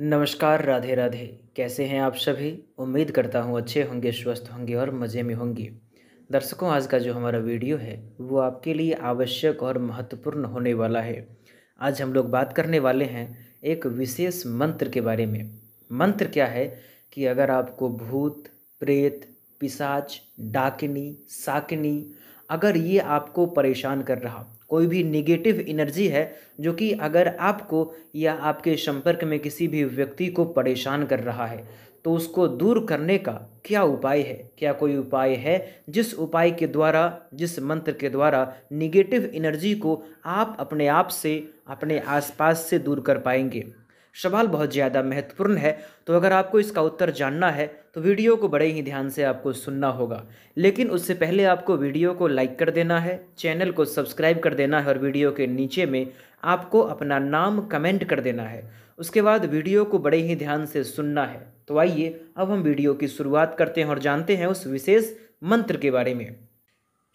नमस्कार राधे राधे कैसे हैं आप सभी उम्मीद करता हूँ अच्छे होंगे स्वस्थ होंगे और मज़े में होंगे दर्शकों आज का जो हमारा वीडियो है वो आपके लिए आवश्यक और महत्वपूर्ण होने वाला है आज हम लोग बात करने वाले हैं एक विशेष मंत्र के बारे में मंत्र क्या है कि अगर आपको भूत प्रेत पिशाच डाकिनी साकिनी अगर ये आपको परेशान कर रहा कोई भी निगेटिव एनर्जी है जो कि अगर आपको या आपके संपर्क में किसी भी व्यक्ति को परेशान कर रहा है तो उसको दूर करने का क्या उपाय है क्या कोई उपाय है जिस उपाय के द्वारा जिस मंत्र के द्वारा निगेटिव एनर्जी को आप अपने आप से अपने आसपास से दूर कर पाएंगे सवाल बहुत ज़्यादा महत्वपूर्ण है तो अगर आपको इसका उत्तर जानना है तो वीडियो को बड़े ही ध्यान से आपको सुनना होगा लेकिन उससे पहले आपको वीडियो को लाइक कर देना है चैनल को सब्सक्राइब कर देना है और वीडियो के नीचे में आपको अपना नाम कमेंट कर देना है उसके बाद वीडियो को बड़े ही ध्यान से सुनना है तो आइए अब हम वीडियो की शुरुआत करते हैं और जानते हैं उस विशेष मंत्र के बारे में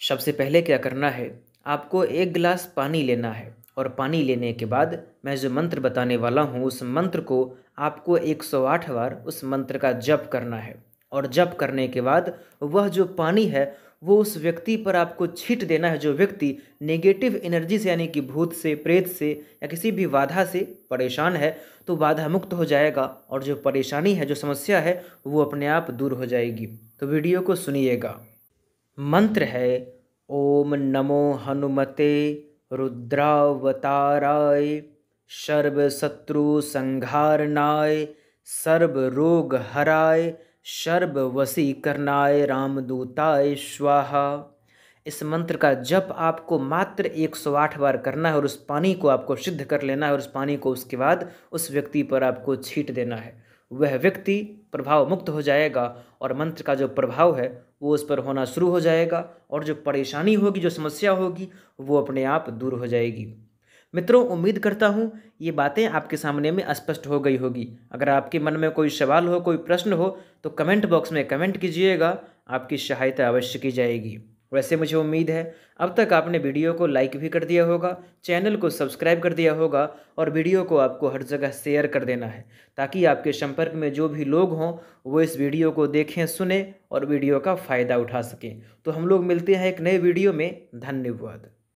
सबसे पहले क्या करना है आपको एक गिलास पानी लेना है और पानी लेने के बाद मैं जो मंत्र बताने वाला हूँ उस मंत्र को आपको 108 बार उस मंत्र का जप करना है और जप करने के बाद वह जो पानी है वो उस व्यक्ति पर आपको छीट देना है जो व्यक्ति नेगेटिव एनर्जी से यानी कि भूत से प्रेत से या किसी भी बाधा से परेशान है तो बाधा मुक्त हो जाएगा और जो परेशानी है जो समस्या है वो अपने आप दूर हो जाएगी तो वीडियो को सुनिएगा मंत्र है ओम नमो हनुमते रुद्रावताराय सर्वशत्रुसंहारणाय सर्वरोगहराय सर्ववशीकरणाय रामदूताय स्वाहा इस मंत्र का जप आपको मात्र 108 बार करना है और उस पानी को आपको सिद्ध कर लेना है और उस पानी को उसके बाद उस व्यक्ति पर आपको छीट देना है वह व्यक्ति प्रभाव मुक्त हो जाएगा और मंत्र का जो प्रभाव है वो उस पर होना शुरू हो जाएगा और जो परेशानी होगी जो समस्या होगी वो अपने आप दूर हो जाएगी मित्रों उम्मीद करता हूँ ये बातें आपके सामने में स्पष्ट हो गई होगी अगर आपके मन में कोई सवाल हो कोई प्रश्न हो तो कमेंट बॉक्स में कमेंट कीजिएगा आपकी सहायता अवश्य की जाएगी वैसे मुझे उम्मीद है अब तक आपने वीडियो को लाइक भी कर दिया होगा चैनल को सब्सक्राइब कर दिया होगा और वीडियो को आपको हर जगह शेयर कर देना है ताकि आपके संपर्क में जो भी लोग हों वो इस वीडियो को देखें सुने और वीडियो का फ़ायदा उठा सकें तो हम लोग मिलते हैं एक नए वीडियो में धन्यवाद